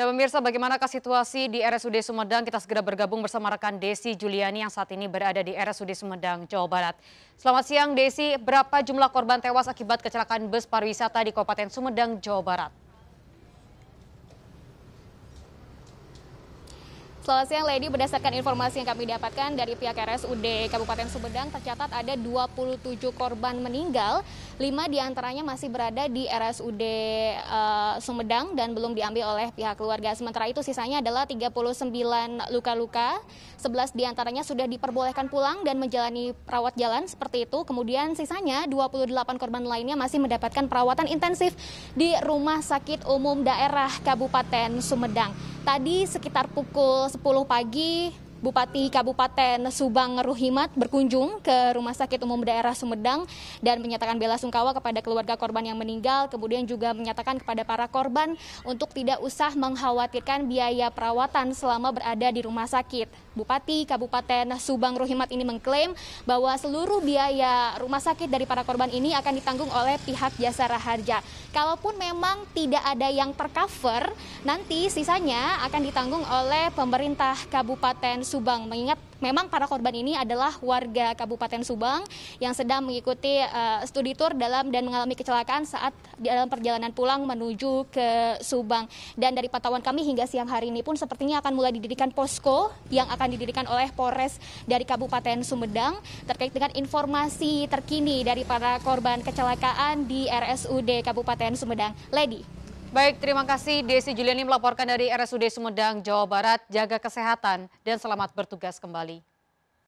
Dan pemirsa bagaimanakah situasi di RSUD Sumedang? Kita segera bergabung bersama rekan Desi Juliani yang saat ini berada di RSUD Sumedang, Jawa Barat. Selamat siang Desi, berapa jumlah korban tewas akibat kecelakaan bus pariwisata di Kabupaten Sumedang, Jawa Barat? Selamat siang Lady, berdasarkan informasi yang kami dapatkan dari pihak RSUD Kabupaten Sumedang tercatat ada 27 korban meninggal, 5 diantaranya masih berada di RSUD uh, eh, Sumedang dan belum diambil oleh pihak keluarga. Sementara itu sisanya adalah 39 luka-luka, 11 diantaranya sudah diperbolehkan pulang dan menjalani perawat jalan seperti itu. Kemudian sisanya 28 korban lainnya masih mendapatkan perawatan intensif di Rumah Sakit Umum Daerah Kabupaten Sumedang. Tadi sekitar pukul 10 pagi Bupati Kabupaten Subang Ruhimat berkunjung ke Rumah Sakit Umum Daerah Sumedang dan menyatakan bela sungkawa kepada keluarga korban yang meninggal, kemudian juga menyatakan kepada para korban untuk tidak usah mengkhawatirkan biaya perawatan selama berada di rumah sakit. Bupati Kabupaten Subang Ruhimat ini mengklaim bahwa seluruh biaya rumah sakit dari para korban ini akan ditanggung oleh pihak Jasara Harja. Kalaupun memang tidak ada yang tercover, nanti sisanya akan ditanggung oleh pemerintah Kabupaten Subang mengingat memang para korban ini adalah warga Kabupaten Subang yang sedang mengikuti uh, studi tour dalam dan mengalami kecelakaan saat dalam perjalanan pulang menuju ke Subang. Dan dari pantauan kami hingga siang hari ini pun sepertinya akan mulai didirikan posko yang akan didirikan oleh Polres dari Kabupaten Sumedang terkait dengan informasi terkini dari para korban kecelakaan di RSUD Kabupaten Sumedang. Lady. Baik, terima kasih Desi Juliani melaporkan dari RSUD Sumedang, Jawa Barat. Jaga kesehatan dan selamat bertugas kembali.